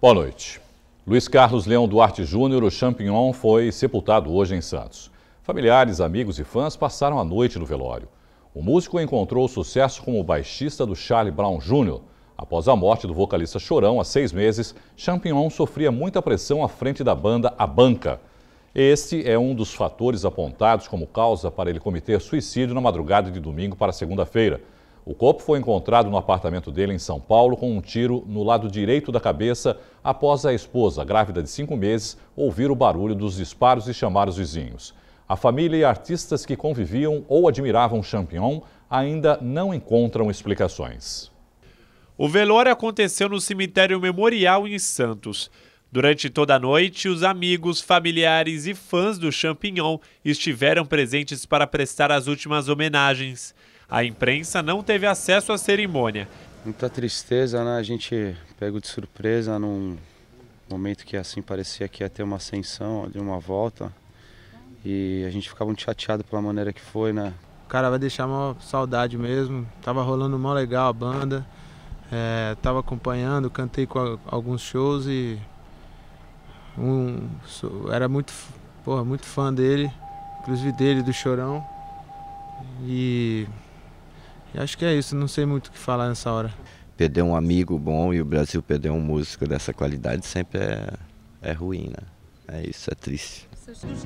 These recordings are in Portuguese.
Boa noite. Luiz Carlos Leão Duarte Júnior, o champignon, foi sepultado hoje em Santos. Familiares, amigos e fãs passaram a noite no velório. O músico encontrou sucesso como baixista do Charlie Brown Jr. Após a morte do vocalista Chorão, há seis meses, Champignon sofria muita pressão à frente da banda A Banca. Este é um dos fatores apontados como causa para ele cometer suicídio na madrugada de domingo para segunda-feira. O corpo foi encontrado no apartamento dele em São Paulo com um tiro no lado direito da cabeça após a esposa, grávida de cinco meses, ouvir o barulho dos disparos e chamar os vizinhos. A família e artistas que conviviam ou admiravam Champignon ainda não encontram explicações. O velório aconteceu no cemitério Memorial em Santos. Durante toda a noite, os amigos, familiares e fãs do Champignon estiveram presentes para prestar as últimas homenagens. A imprensa não teve acesso à cerimônia. Muita tristeza, né? A gente pega de surpresa num momento que assim parecia que ia ter uma ascensão, de uma volta. E a gente ficava muito chateado pela maneira que foi, né? O cara vai deixar uma saudade mesmo. Tava rolando mó legal a banda. É, tava acompanhando, cantei com alguns shows e um, era muito, porra, muito fã dele, inclusive dele, do Chorão. E e acho que é isso, não sei muito o que falar nessa hora. Perder um amigo bom e o Brasil perder um músico dessa qualidade sempre é, é ruim, né? É isso, é triste.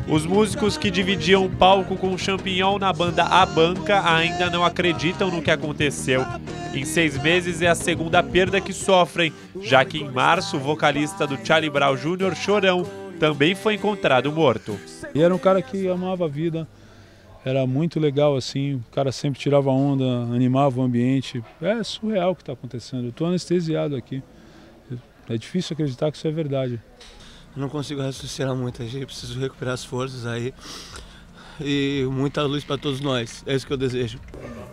Os músicos que dividiam o palco com o Champignon na banda A Banca ainda não acreditam no que aconteceu. Em seis meses é a segunda perda que sofrem, já que em março o vocalista do Charlie Brown Jr., Chorão, também foi encontrado morto. E era um cara que amava a vida, era muito legal, assim, o cara sempre tirava onda, animava o ambiente. É surreal o que está acontecendo, eu estou anestesiado aqui. É difícil acreditar que isso é verdade. Eu não consigo raciocinar muito, gente. Preciso recuperar as forças aí. E muita luz para todos nós. É isso que eu desejo.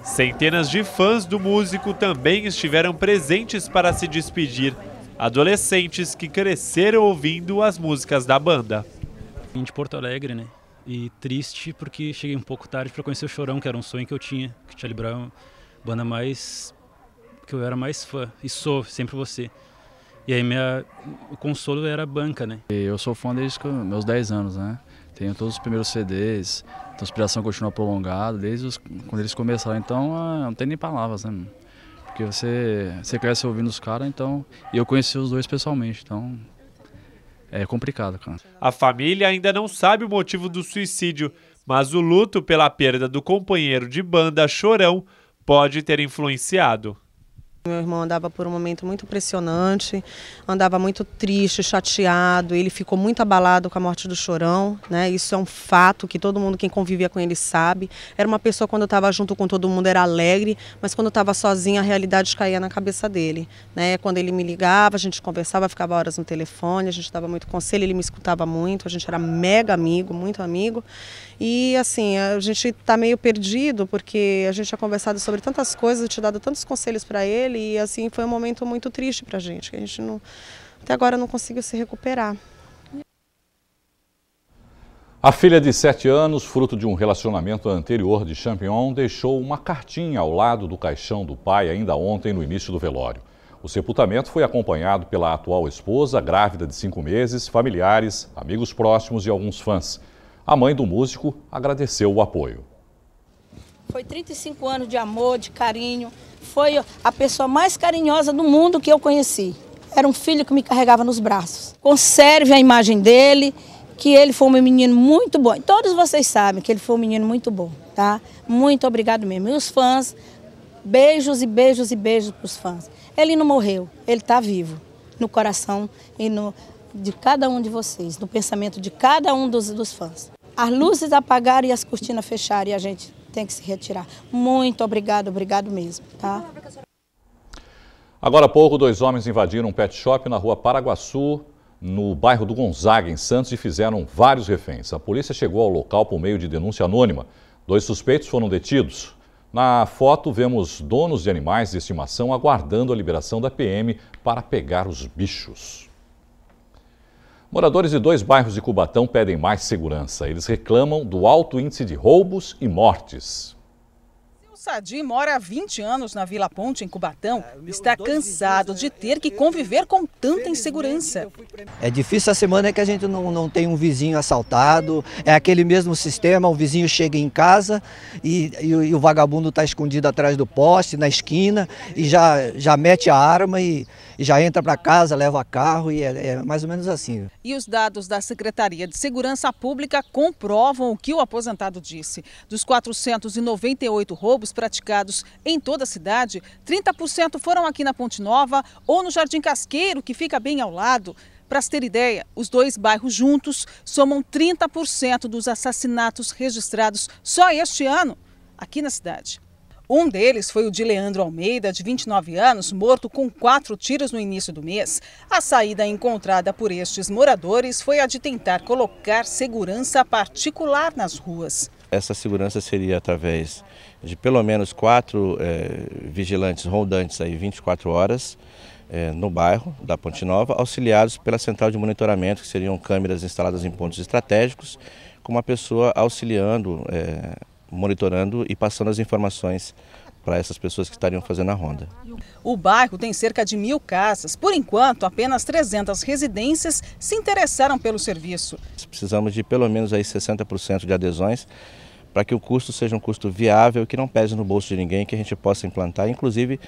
Centenas de fãs do músico também estiveram presentes para se despedir. Adolescentes que cresceram ouvindo as músicas da banda. Vim de Porto Alegre, né? e triste porque cheguei um pouco tarde para conhecer o Chorão, que era um sonho que eu tinha, que Charlie Brown, banda mais que eu era mais fã e sou sempre você. E aí minha o consolo era a banca, né? Eu sou fã desde meus 10 anos, né? Tenho todos os primeiros CDs, a inspiração continua prolongada desde os, quando eles começaram, então ah, não tem nem palavras, né? Porque você, você cresce ouvindo os caras, então. E eu conheci os dois pessoalmente, então é complicado, cara. A família ainda não sabe o motivo do suicídio, mas o luto pela perda do companheiro de banda Chorão pode ter influenciado. Meu irmão andava por um momento muito pressionante, andava muito triste, chateado, ele ficou muito abalado com a morte do Chorão, né? Isso é um fato que todo mundo, quem convivia com ele, sabe. Era uma pessoa, quando estava junto com todo mundo, era alegre, mas quando estava sozinho, a realidade caía na cabeça dele, né? Quando ele me ligava, a gente conversava, ficava horas no telefone, a gente dava muito conselho, ele me escutava muito, a gente era mega amigo, muito amigo. E assim, a gente está meio perdido porque a gente tinha conversado sobre tantas coisas, te dado tantos conselhos para ele e assim foi um momento muito triste para a gente, que a gente não, até agora não conseguiu se recuperar. A filha de 7 anos, fruto de um relacionamento anterior de Champion, deixou uma cartinha ao lado do caixão do pai ainda ontem no início do velório. O sepultamento foi acompanhado pela atual esposa, grávida de cinco meses, familiares, amigos próximos e alguns fãs. A mãe do músico agradeceu o apoio. Foi 35 anos de amor, de carinho. Foi a pessoa mais carinhosa do mundo que eu conheci. Era um filho que me carregava nos braços. Conserve a imagem dele, que ele foi um menino muito bom. todos vocês sabem que ele foi um menino muito bom, tá? Muito obrigado mesmo. E os fãs, beijos e beijos e beijos para os fãs. Ele não morreu, ele está vivo no coração e no, de cada um de vocês, no pensamento de cada um dos, dos fãs as luzes apagaram e as cortinas fecharam e a gente tem que se retirar. Muito obrigado, obrigado mesmo. Tá? Agora há pouco, dois homens invadiram um pet shop na rua Paraguaçu, no bairro do Gonzaga, em Santos, e fizeram vários reféns. A polícia chegou ao local por meio de denúncia anônima. Dois suspeitos foram detidos. Na foto, vemos donos de animais de estimação aguardando a liberação da PM para pegar os bichos. Moradores de dois bairros de Cubatão pedem mais segurança. Eles reclamam do alto índice de roubos e mortes. O Sadi mora há 20 anos na Vila Ponte, em Cubatão. É, está cansado de né? ter que conviver com tanta insegurança. É difícil a semana é que a gente não, não tem um vizinho assaltado. É aquele mesmo sistema, o vizinho chega em casa e, e, e o vagabundo está escondido atrás do poste, na esquina, e já, já mete a arma e e já entra para casa, leva carro e é, é mais ou menos assim. E os dados da Secretaria de Segurança Pública comprovam o que o aposentado disse. Dos 498 roubos praticados em toda a cidade, 30% foram aqui na Ponte Nova ou no Jardim Casqueiro, que fica bem ao lado. Para se ter ideia, os dois bairros juntos somam 30% dos assassinatos registrados só este ano aqui na cidade. Um deles foi o de Leandro Almeida, de 29 anos, morto com quatro tiros no início do mês. A saída encontrada por estes moradores foi a de tentar colocar segurança particular nas ruas. Essa segurança seria através de pelo menos quatro é, vigilantes rondantes aí 24 horas é, no bairro da Ponte Nova, auxiliados pela central de monitoramento, que seriam câmeras instaladas em pontos estratégicos, com uma pessoa auxiliando é, monitorando e passando as informações para essas pessoas que estariam fazendo a ronda. O bairro tem cerca de mil casas. Por enquanto, apenas 300 residências se interessaram pelo serviço. Precisamos de pelo menos aí 60% de adesões para que o custo seja um custo viável, que não pese no bolso de ninguém, que a gente possa implantar, inclusive,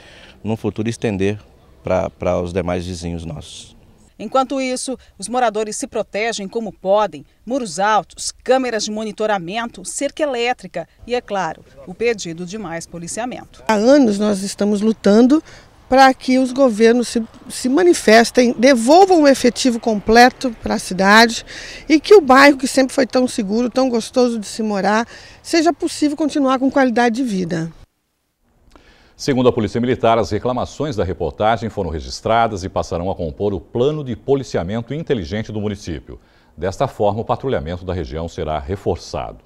no futuro, estender para, para os demais vizinhos nossos. Enquanto isso, os moradores se protegem como podem: muros altos, câmeras de monitoramento, cerca elétrica e, é claro, o pedido de mais policiamento. Há anos nós estamos lutando para que os governos se, se manifestem, devolvam o efetivo completo para a cidade e que o bairro, que sempre foi tão seguro, tão gostoso de se morar, seja possível continuar com qualidade de vida. Segundo a Polícia Militar, as reclamações da reportagem foram registradas e passarão a compor o plano de policiamento inteligente do município. Desta forma, o patrulhamento da região será reforçado.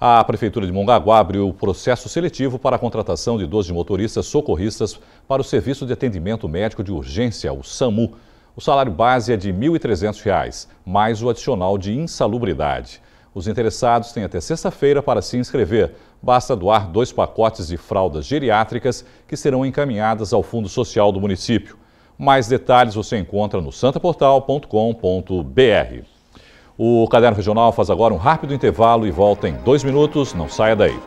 A Prefeitura de Mongaguá abriu o processo seletivo para a contratação de 12 motoristas socorristas para o Serviço de Atendimento Médico de Urgência, o SAMU. O salário base é de R$ 1.300, mais o adicional de insalubridade. Os interessados têm até sexta-feira para se inscrever. Basta doar dois pacotes de fraldas geriátricas que serão encaminhadas ao Fundo Social do município. Mais detalhes você encontra no santaportal.com.br. O Caderno Regional faz agora um rápido intervalo e volta em dois minutos. Não saia daí.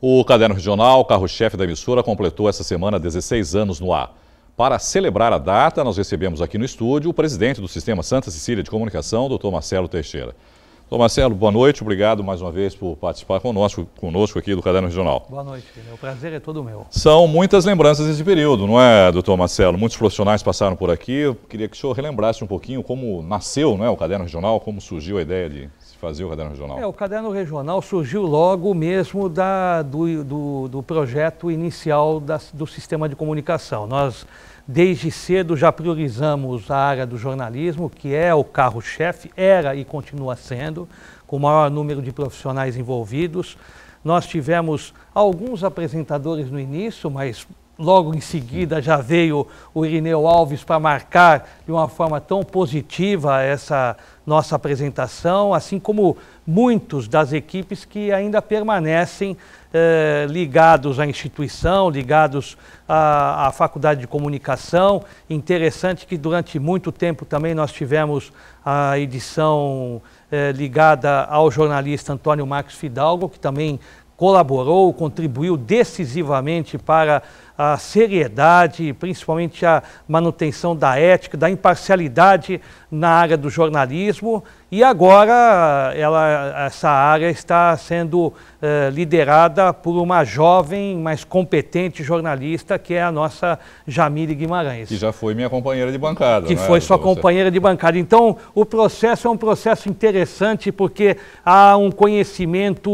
O Caderno Regional, carro-chefe da emissora, completou essa semana 16 anos no ar. Para celebrar a data, nós recebemos aqui no estúdio o presidente do Sistema Santa Cecília de Comunicação, doutor Marcelo Teixeira. Doutor Marcelo, boa noite, obrigado mais uma vez por participar conosco, conosco aqui do Caderno Regional. Boa noite, filho. o prazer é todo meu. São muitas lembranças desse período, não é, doutor Marcelo? Muitos profissionais passaram por aqui, eu queria que o senhor relembrasse um pouquinho como nasceu não é, o Caderno Regional, como surgiu a ideia de fazer o caderno regional? É, o caderno regional surgiu logo mesmo da, do, do, do, projeto inicial da, do sistema de comunicação. Nós, desde cedo, já priorizamos a área do jornalismo, que é o carro-chefe, era e continua sendo, com o maior número de profissionais envolvidos. Nós tivemos alguns apresentadores no início, mas Logo em seguida já veio o Irineu Alves para marcar de uma forma tão positiva essa nossa apresentação, assim como muitos das equipes que ainda permanecem eh, ligados à instituição, ligados à, à Faculdade de Comunicação. Interessante que durante muito tempo também nós tivemos a edição eh, ligada ao jornalista Antônio Marcos Fidalgo, que também colaborou, contribuiu decisivamente para a seriedade, principalmente a manutenção da ética, da imparcialidade na área do jornalismo e agora ela, essa área está sendo eh, liderada por uma jovem, mas competente jornalista, que é a nossa Jamile Guimarães. Que já foi minha companheira de bancada. Que né? foi é, sua então companheira de bancada. Então, o processo é um processo interessante porque há um conhecimento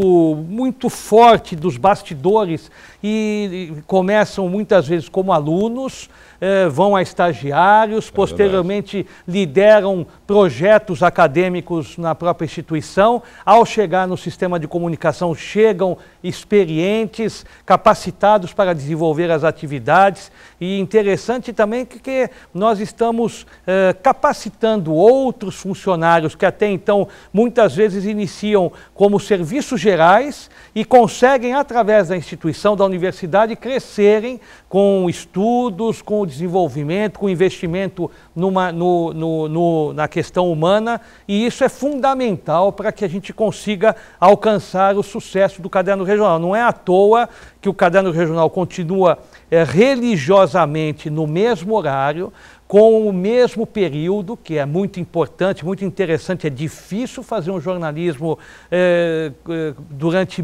muito forte dos bastidores e, e começam muitas vezes como alunos. É, vão a estagiários, é posteriormente lideram projetos acadêmicos na própria instituição. Ao chegar no sistema de comunicação, chegam experientes, capacitados para desenvolver as atividades. E interessante também que, nós estamos é, capacitando outros funcionários que até então muitas vezes iniciam como serviços gerais e conseguem, através da instituição, da universidade, crescerem com estudos, com o desenvolvimento, com investimento numa, no, no, no, na questão humana, e isso é fundamental para que a gente consiga alcançar o sucesso do caderno regional. Não é à toa que o caderno regional continua é, religiosamente no mesmo horário, com o mesmo período, que é muito importante, muito interessante, é difícil fazer um jornalismo é, é durante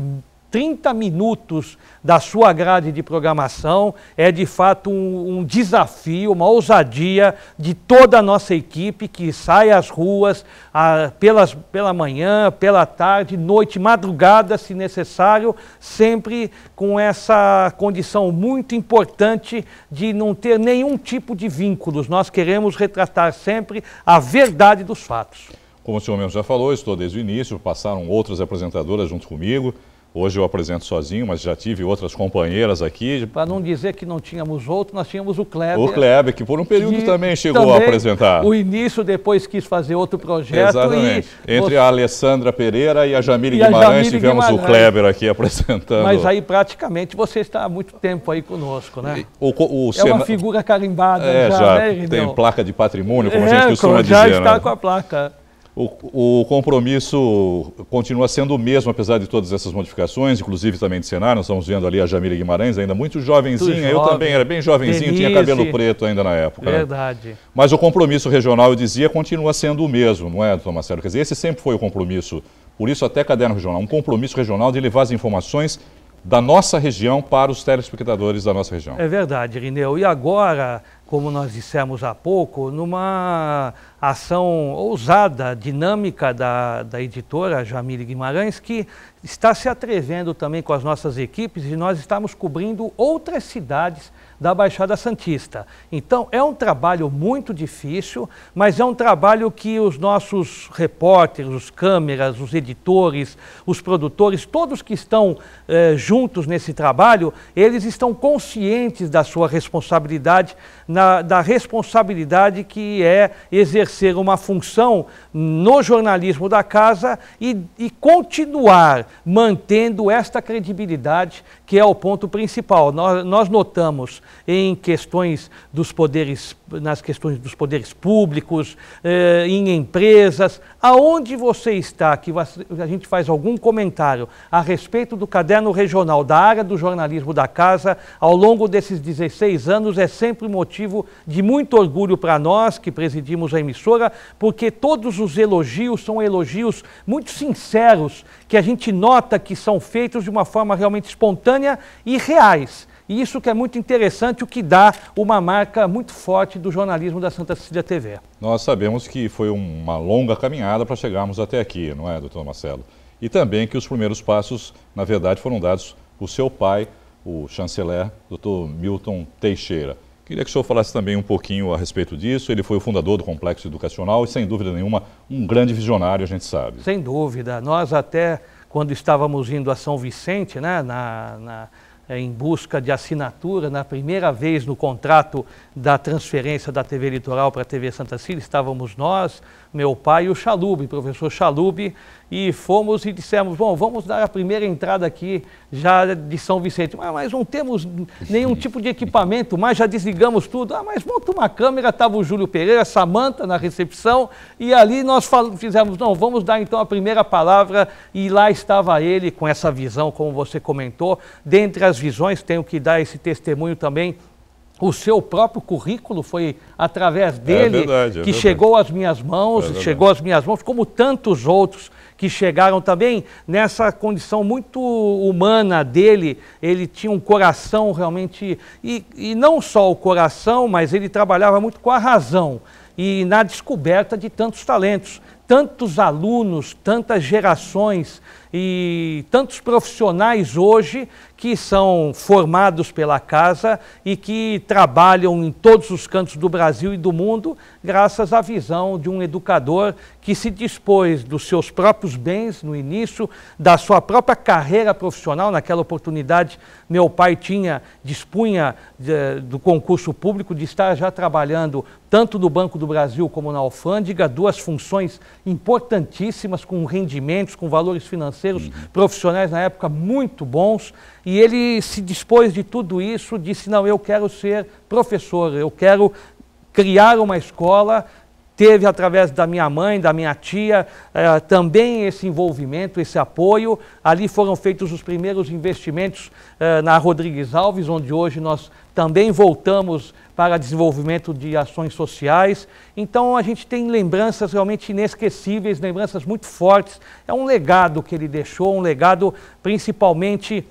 30 minutos da sua grade de programação. É de fato um, um, desafio, uma ousadia de toda a nossa equipe que sai às ruas a, pelas, pela manhã, pela tarde, noite, madrugada, se necessário, sempre com essa condição muito importante de não ter nenhum tipo de vínculos. Nós queremos retratar sempre a verdade dos fatos. Como o senhor mesmo já falou, estou desde o início, passaram outras apresentadoras junto comigo, Hoje eu apresento sozinho, mas já tive outras companheiras aqui. Para não dizer que não tínhamos outro, nós tínhamos o Kleber. O Kleber, que por um período também chegou também a apresentar. O início, depois quis fazer outro projeto. Exatamente. Entre você... a Alessandra Pereira e a Jamile e Guimarães, a Jamile tivemos Guimarães. o Kleber aqui apresentando. Mas aí praticamente você está há muito tempo aí conosco, né? O, o, é Sena... uma figura carimbada é, já, já né, Tem placa de patrimônio, como é, a gente costuma já dizer. Já está né? com a placa. O, o, compromisso continua sendo o mesmo, apesar de todas essas modificações, inclusive também de cenário. Nós estamos vendo ali a Jamila Guimarães, ainda muito jovenzinha. Jovem, eu também era bem jovenzinho, tinha cabelo preto ainda na época. Né? Verdade. Né? Mas o compromisso regional, eu dizia, continua sendo o mesmo, não é, Tomás Marcelo? Quer dizer, esse sempre foi o compromisso. Por isso, até Caderno Regional, um compromisso regional de levar as informações da nossa região para os telespectadores da nossa região. É verdade, Rineu. E agora, como nós dissemos há pouco, numa a ação ousada, dinâmica da, da editora Jamile Guimarães, que está se atrevendo também com as nossas equipes e nós estamos cobrindo outras cidades da Baixada Santista. Então, é um trabalho muito difícil, mas é um trabalho que os nossos repórteres, os câmeras, os editores, os produtores, todos que estão eh, juntos nesse trabalho, eles estão conscientes da sua responsabilidade, na, da responsabilidade que é exercer uma função no jornalismo da casa e, e continuar mantendo esta credibilidade que é o ponto principal. Nós, notamos em questões dos poderes, nas questões dos poderes públicos, eh, em empresas, aonde você está, que a gente faz algum comentário a respeito do caderno regional da área do jornalismo da casa, ao longo desses 16 anos, é sempre motivo de muito orgulho para nós que presidimos a emissora, porque todos os elogios são elogios muito sinceros, que a gente nota que são feitos de uma forma realmente espontânea e reais. E isso que é muito interessante, o que dá uma marca muito forte do jornalismo da Santa Cecília TV. Nós sabemos que foi uma longa caminhada para chegarmos até aqui, não é, doutor Marcelo? E também que os primeiros passos, na verdade, foram dados por seu pai, o chanceler, doutor Milton Teixeira. Queria que o senhor falasse também um pouquinho a respeito disso. Ele foi o fundador do Complexo Educacional e, sem dúvida nenhuma, um grande visionário, a gente sabe. Sem dúvida. Nós até quando estávamos indo a São Vicente, né, na, na, em busca de assinatura, na primeira vez no contrato da transferência da TV Litoral para a TV Santa Cília, estávamos nós, meu pai e o Chalube, professor Chalube, e fomos e dissemos, bom, vamos dar a primeira entrada aqui já de São Vicente. Ah, mas não temos nenhum tipo de equipamento, mas já desligamos tudo. Ah, mas monta uma câmera, estava o Júlio Pereira, Samanta na recepção, e ali nós fizemos, não, vamos dar então a primeira palavra, e lá estava ele com essa visão, como você comentou. Dentre as visões, tenho que dar esse testemunho também, o seu próprio currículo foi através é dele é verdade, é que verdade. chegou às minhas mãos, é chegou às minhas mãos, como tantos outros que chegaram também nessa condição muito humana dele. Ele tinha um coração realmente, e, e não só o coração, mas ele trabalhava muito com a razão e na descoberta de tantos talentos, tantos alunos, tantas gerações e tantos profissionais hoje que são formados pela casa e que trabalham em todos os cantos do Brasil e do mundo, graças à visão de um educador que se dispôs dos seus próprios bens no início, da sua própria carreira profissional. Naquela oportunidade, meu pai tinha, dispunha de, eh, do concurso público de estar já trabalhando tanto no Banco do Brasil como na Alfândega, duas funções importantíssimas, com rendimentos, com valores financeiros financeiros, uhum. profissionais na época muito bons, e ele se dispôs de tudo isso, disse: Não, eu quero ser professor, eu quero criar uma escola teve através da minha mãe, da minha tia, eh, também esse envolvimento, esse apoio. Ali foram feitos os primeiros investimentos eh, na Rodrigues Alves, onde hoje nós também voltamos para desenvolvimento de ações sociais. Então a gente tem lembranças realmente inesquecíveis, lembranças muito fortes. É um legado que ele deixou, um legado principalmente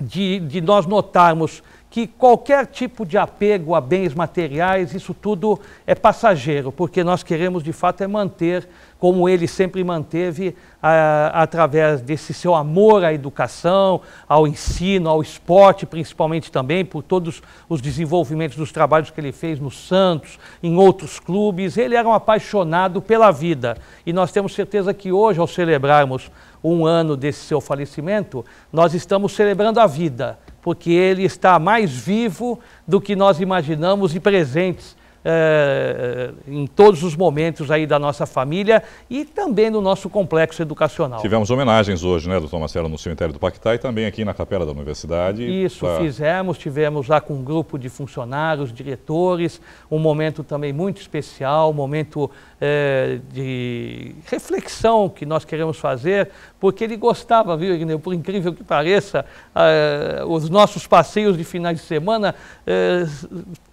de, de nós notarmos que qualquer tipo de apego a bens materiais, isso tudo é passageiro, porque nós queremos de fato é manter, como ele sempre manteve, a, através desse seu amor à educação, ao ensino, ao esporte, principalmente também, por todos os desenvolvimentos dos trabalhos que ele fez no Santos, em outros clubes. Ele era um apaixonado pela vida. E nós temos certeza que hoje, ao celebrarmos um ano desse seu falecimento, nós estamos celebrando a vida porque ele está mais vivo do que nós imaginamos e presentes é, em todos os momentos aí da nossa família e também no nosso complexo educacional. Tivemos homenagens hoje, né, doutor Marcelo, no cemitério do Paquetá e também aqui na capela da universidade. Isso, pra... fizemos, tivemos lá com um grupo de funcionários, diretores, um momento também muito especial, um momento é, de reflexão que nós queremos fazer, porque ele gostava, viu, Igneu, por incrível que pareça, os nossos passeios de finais de semana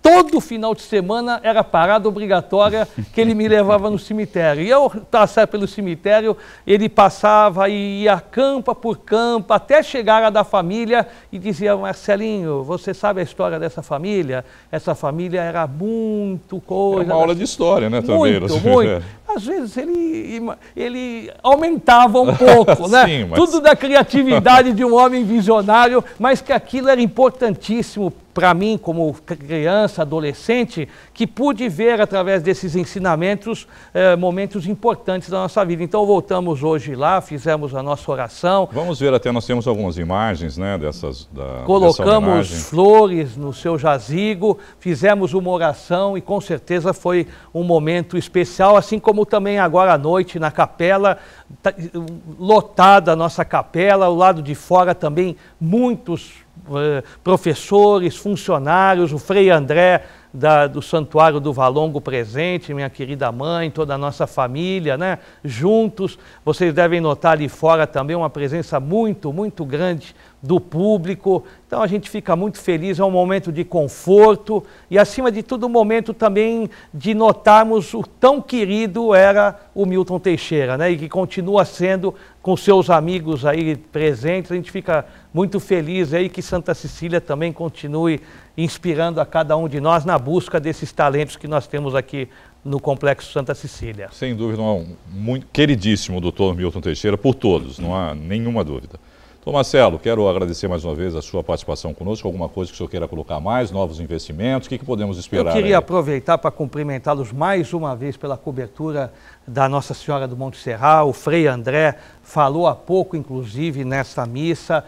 todo final de semana era parada obrigatória que ele me levava no cemitério. E eu passava pelo cemitério, ele passava e ia campa por campa, até chegar a da família e dizia, Marcelinho, você sabe a história dessa família? Essa família era muito coisa. Era é uma aula né? de história, né, também? Muito, muito. Às vezes ele, ele aumentava um pouco, né? Sim, mas... Tudo da criatividade de um homem visionário, mas que aquilo era importantíssimo para mim, como criança, adolescente, que pude ver através desses ensinamentos eh, momentos importantes da nossa vida. Então voltamos hoje lá, fizemos a nossa oração. Vamos ver até nós temos algumas imagens, né, dessas. Da, Colocamos dessa flores no seu jazigo, fizemos uma oração e com certeza foi um momento especial, assim como também agora à noite na capela lotada a nossa capela, ao lado de fora também muitos eh, professores, funcionários, o Frei André da, do Santuário do Valongo presente, minha querida mãe, toda a nossa família, né? Juntos, vocês devem notar ali fora também uma presença muito, muito grande do público. Então a gente fica muito feliz, é um momento de conforto e, acima de tudo, um momento também de notarmos o tão querido era o Milton Teixeira, né? E que continua sendo com seus amigos aí presentes. A gente fica muito feliz aí que Santa Cecília também continue inspirando a cada um de nós na busca desses talentos que nós temos aqui no Complexo Santa Cecília. Sem dúvida, um muito queridíssimo doutor Milton Teixeira por todos, não há nenhuma dúvida. Doutor Marcelo, quero agradecer mais uma vez a sua participação conosco. Alguma coisa que o senhor queira colocar mais, novos investimentos, o que, que podemos esperar? Eu queria aí? aproveitar para cumprimentá-los mais uma vez pela cobertura da Nossa Senhora do Monte Serral, o Frei André falou há pouco, inclusive, nesta missa,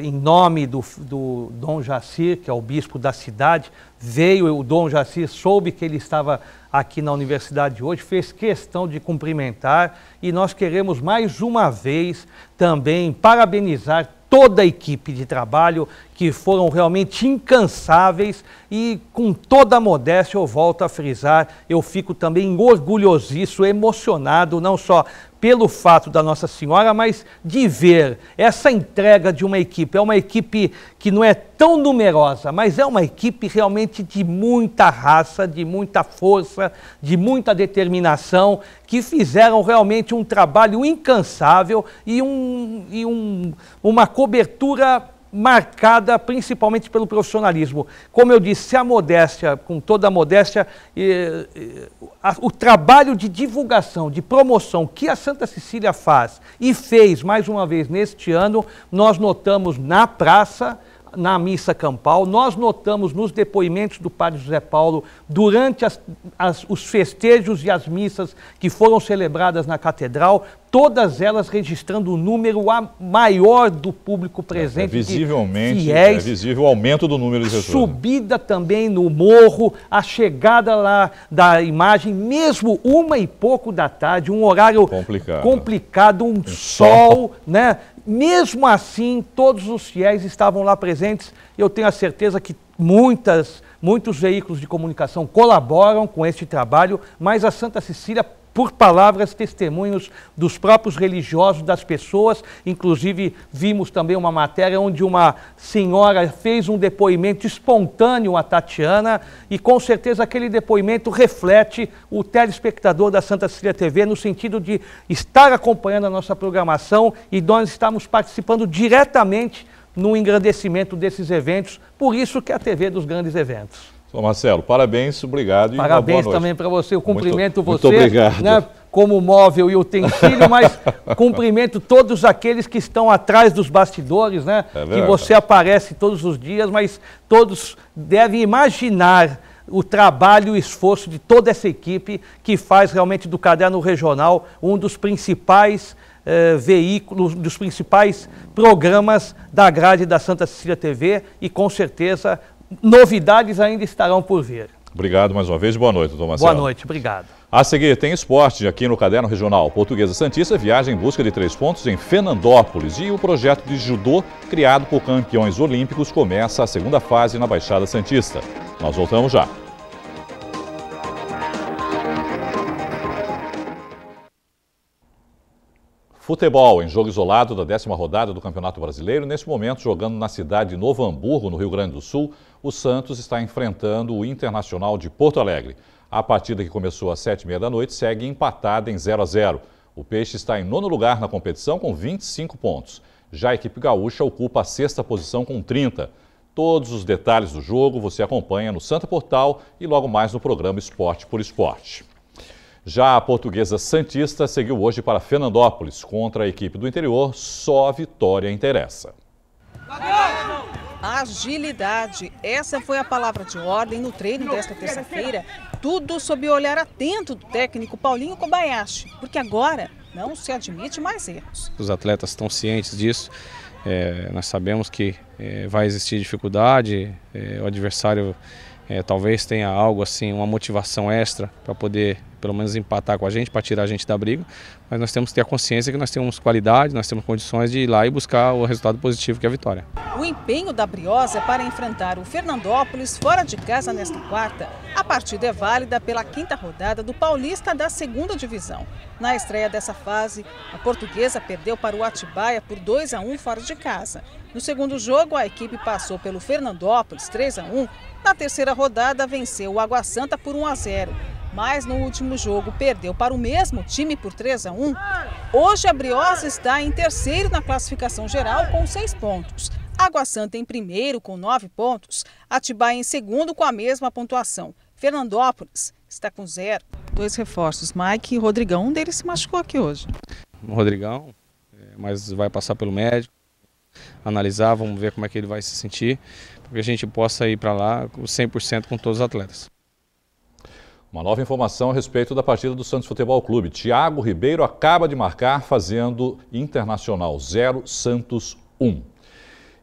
em nome do, do, Dom Jacir, que é o bispo da cidade, veio o Dom Jacir, soube que ele estava aqui na universidade hoje, fez questão de cumprimentar e nós queremos mais uma vez também parabenizar toda a equipe de trabalho que foram realmente incansáveis e com toda a modéstia eu volto a frisar, eu fico também orgulhosíssimo, emocionado, não só pelo fato da Nossa Senhora, mas de ver essa entrega de uma equipe. É uma equipe que não é tão numerosa, mas é uma equipe realmente de muita raça, de muita força, de muita determinação, que fizeram realmente um trabalho incansável e, um, e um, uma cobertura marcada principalmente pelo profissionalismo. Como eu disse, a modéstia, com toda a modéstia, e a, o trabalho de divulgação, de promoção que a Santa Cecília faz e fez mais uma vez neste ano, nós notamos na praça na missa campal, nós notamos nos depoimentos do padre José Paulo, durante as, as, os festejos e as missas que foram celebradas na catedral, todas elas registrando o um número maior do público presente. É, é visivelmente, fiéis, é visível o aumento do número de pessoas. Né? Subida também no morro, a chegada lá da imagem, mesmo uma e pouco da tarde, um horário complicado, complicado um sol, sol, né? Mesmo assim, todos os fiéis estavam lá presentes. Eu tenho a certeza que muitas Muitos veículos de comunicação colaboram com este trabalho, mas a Santa Cecília por palavras, testemunhos dos próprios religiosos, das pessoas. Inclusive, vimos também uma matéria onde uma senhora fez um depoimento espontâneo à Tatiana e com certeza aquele depoimento reflete o telespectador da Santa Cecília TV no sentido de estar acompanhando a nossa programação e nós estamos participando diretamente no engrandecimento desses eventos, por isso que é a TV dos grandes eventos. São Marcelo, parabéns, obrigado parabéns e Parabéns também para você, eu cumprimento muito, você. Muito obrigado. Né, como móvel e utensílio, mas cumprimento todos aqueles que estão atrás dos bastidores, né? É que você aparece todos os dias, mas todos devem imaginar o trabalho e o esforço de toda essa equipe que faz realmente do Caderno Regional um dos principais eh, veículos, dos principais programas da grade da Santa Cecília TV e com certeza novidades ainda estarão por vir. Obrigado mais uma vez e boa noite, Tomás. Boa noite, obrigado. A seguir, tem esporte aqui no Caderno Regional. Portuguesa Santista viaja em busca de três pontos em Fernandópolis e o projeto de judô criado por campeões olímpicos começa a segunda fase na Baixada Santista. Nós voltamos já. Futebol em jogo isolado da décima rodada do Campeonato Brasileiro. neste momento, jogando na cidade de Novo Hamburgo, no Rio Grande do Sul, o Santos está enfrentando o Internacional de Porto Alegre. A partida que começou às sete e meia da noite segue empatada em 0 a 0. O Peixe está em nono lugar na competição com 25 pontos. Já a equipe gaúcha ocupa a sexta posição com 30. Todos os detalhes do jogo você acompanha no Santa Portal e logo mais no programa Esporte por Esporte. Já a portuguesa Santista seguiu hoje para Fernandópolis. Contra a equipe do interior, só a vitória interessa. Agilidade. Essa foi a palavra de ordem no treino desta terça-feira. Tudo sob o olhar atento do técnico Paulinho Kobayashi, porque agora não se admite mais erros. Os atletas estão cientes disso. É, nós sabemos que é, vai existir dificuldade, é, o adversário é, talvez tenha algo assim, uma motivação extra para poder pelo menos empatar com a gente, para tirar a gente da briga, mas nós temos que ter a consciência que nós temos qualidade, nós temos condições de ir lá e buscar o resultado positivo que é a vitória. O empenho da Briosa para enfrentar o Fernandópolis fora de casa nesta quarta. A partida é válida pela quinta rodada do Paulista da segunda divisão. Na estreia dessa fase, a portuguesa perdeu para o Atibaia por 2 a 1 fora de casa. No segundo jogo, a equipe passou pelo Fernandópolis 3 a 1. Na terceira rodada, venceu o Água Santa por 1 a 0 mas no último jogo perdeu para o mesmo time por 3 a 1. Hoje a Briosa está em terceiro na classificação geral com seis pontos. Água Santa em primeiro com nove pontos, Atibaia em segundo com a mesma pontuação. Fernandópolis está com zero. Dois reforços, Mike e Rodrigão. Um deles se machucou aqui hoje. O Rodrigão, é, mas vai passar pelo médico, analisar, vamos ver como é que ele vai se sentir, para que a gente possa ir para lá 100% com todos os atletas. Uma nova informação a respeito da partida do Santos Futebol Clube. Thiago Ribeiro acaba de marcar fazendo Internacional 0, Santos 1.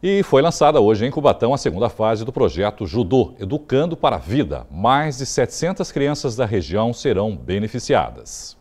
E foi lançada hoje em Cubatão a segunda fase do projeto Judô, Educando para a Vida. Mais de 700 crianças da região serão beneficiadas.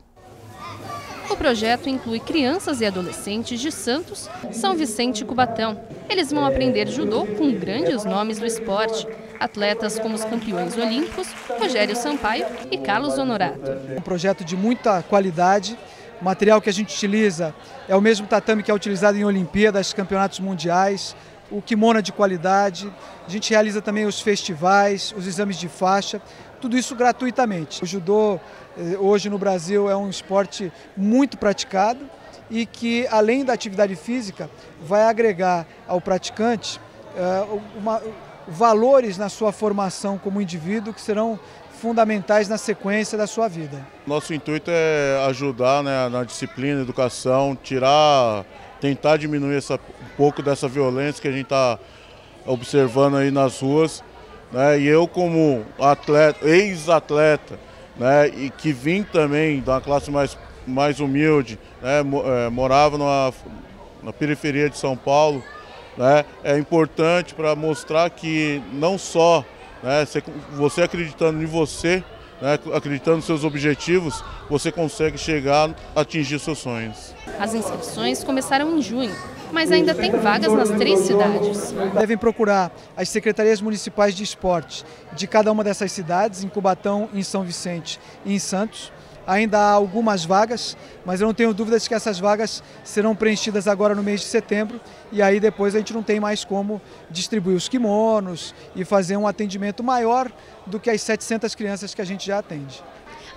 O projeto inclui crianças e adolescentes de Santos, São Vicente e Cubatão. Eles vão aprender judô com grandes nomes do esporte. Atletas como os campeões olímpicos Rogério Sampaio e Carlos Honorato. Um projeto de muita qualidade. O material que a gente utiliza é o mesmo tatame que é utilizado em Olimpíadas, campeonatos mundiais, o kimono de qualidade. A gente realiza também os festivais, os exames de faixa tudo isso gratuitamente. O judô eh, hoje no Brasil é um esporte muito praticado e que, além da atividade física, vai agregar ao praticante eh, uma, valores na sua formação como indivíduo que serão fundamentais na sequência da sua vida. Nosso intuito é ajudar né, na disciplina, educação, tirar, tentar diminuir essa, um pouco dessa violência que a gente está observando aí nas ruas né? E eu como atleta, ex-atleta, né? E que vim também da classe mais, mais humilde, né? É, morava numa, na periferia de São Paulo, né? É importante para mostrar que não só né, você acreditando em você, né, acreditando nos seus objetivos, você consegue chegar atingir seus sonhos. As inscrições começaram em junho mas ainda tem vagas nas três cidades. Devem procurar as secretarias municipais de esportes de cada uma dessas cidades, em Cubatão, em São Vicente e em Santos. Ainda há algumas vagas, mas eu não tenho dúvidas que essas vagas serão preenchidas agora no mês de setembro e aí depois a gente não tem mais como distribuir os kimonos e fazer um atendimento maior do que as 700 crianças que a gente já atende.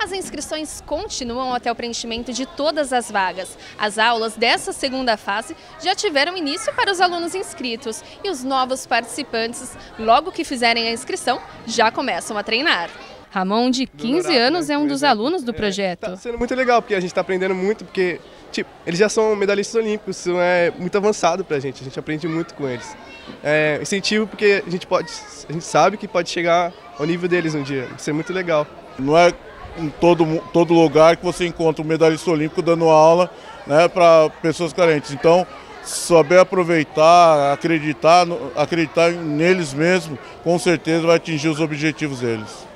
As inscrições continuam até o preenchimento de todas as vagas. As aulas dessa segunda fase já tiveram início para os alunos inscritos e os novos participantes, logo que fizerem a inscrição, já começam a treinar. Ramon, de 15 né, anos, é um dos alunos do é, projeto. Está sendo muito legal, porque a gente está aprendendo muito, porque tipo, eles já são medalhistas olímpicos, isso é muito avançado para a gente, a gente aprende muito com eles. É, incentivo porque a gente, pode, a gente sabe que pode chegar ao nível deles um dia, isso é muito legal. Não é em todo, todo lugar que você encontra um medalhista olímpico dando aula né, para pessoas carentes. Então, saber aproveitar, acreditar, acreditar neles mesmo, com certeza vai atingir os objetivos deles.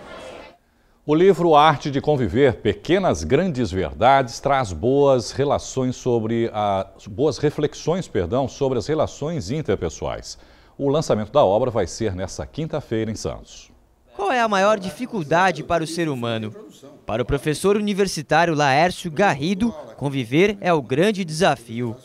O livro Arte de Conviver, Pequenas Grandes Verdades, traz boas relações sobre a, boas reflexões, perdão, sobre as relações interpessoais. O lançamento da obra vai ser nesta quinta-feira em Santos. Qual é a maior dificuldade para o ser humano? Para o professor universitário Laércio Garrido, conviver é o grande desafio.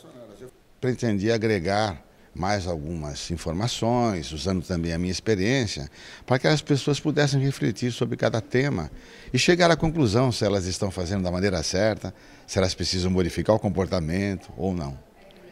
Pretendi agregar mais algumas informações, usando também a minha experiência, para que as pessoas pudessem refletir sobre cada tema e chegar à conclusão se elas estão fazendo da maneira certa, se elas precisam modificar o comportamento ou não,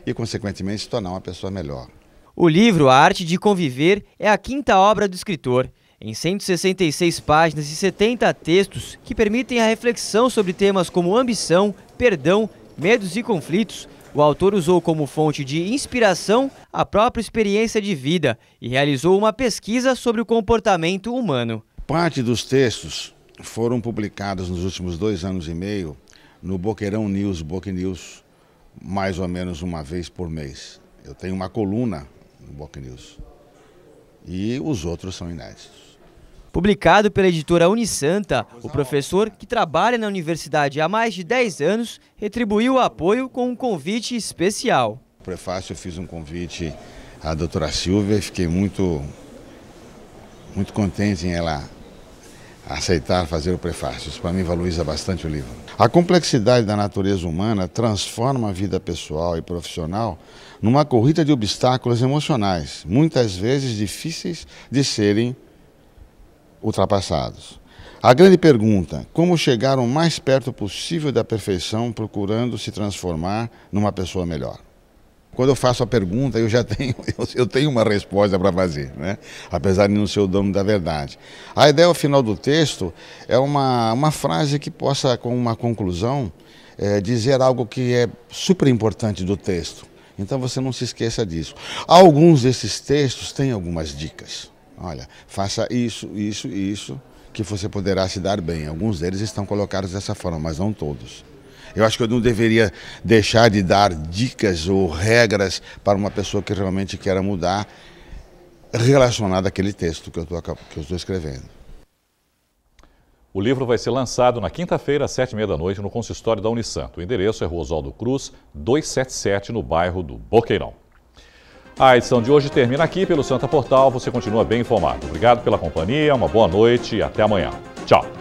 e, consequentemente, se tornar uma pessoa melhor. O livro A Arte de Conviver é a quinta obra do escritor em 166 páginas e 70 textos que permitem a reflexão sobre temas como ambição, perdão, medos e conflitos, o autor usou como fonte de inspiração a própria experiência de vida e realizou uma pesquisa sobre o comportamento humano. Parte dos textos foram publicados nos últimos dois anos e meio no Boqueirão News, Boque News, mais ou menos uma vez por mês. Eu tenho uma coluna no Boque News. E os outros são inéditos. Publicado pela editora Unisanta, o professor, que trabalha na universidade há mais de 10 anos, retribuiu o apoio com um convite especial. No prefácio, eu fiz um convite à doutora Silvia e fiquei muito, muito contente em ela aceitar fazer o prefácio. Isso para mim valoriza bastante o livro. A complexidade da natureza humana transforma a vida pessoal e profissional numa corrida de obstáculos emocionais, muitas vezes difíceis de serem ultrapassados. A grande pergunta: como chegar o mais perto possível da perfeição procurando se transformar numa pessoa melhor? Quando eu faço a pergunta, eu já tenho, eu, tenho uma resposta para fazer, né? apesar de não ser o dono da verdade. A ideia ao final do texto é uma, uma frase que possa, com uma conclusão, é, dizer algo que é super importante do texto. Então você não se esqueça disso. Alguns desses textos têm algumas dicas. Olha, faça isso, isso e isso, que você poderá se dar bem. Alguns deles estão colocados dessa forma, mas não todos. Eu acho que eu não deveria deixar de dar dicas ou regras para uma pessoa que realmente queira mudar relacionada àquele texto que eu estou escrevendo. O livro vai ser lançado na quinta-feira, às sete e meia da noite, no consistório da Unisanto. O endereço é Rua Oswaldo Cruz, 277, no bairro do Boqueirão. A edição de hoje termina aqui pelo Santa Portal. Você continua bem informado. Obrigado pela companhia, uma boa noite e até amanhã. Tchau.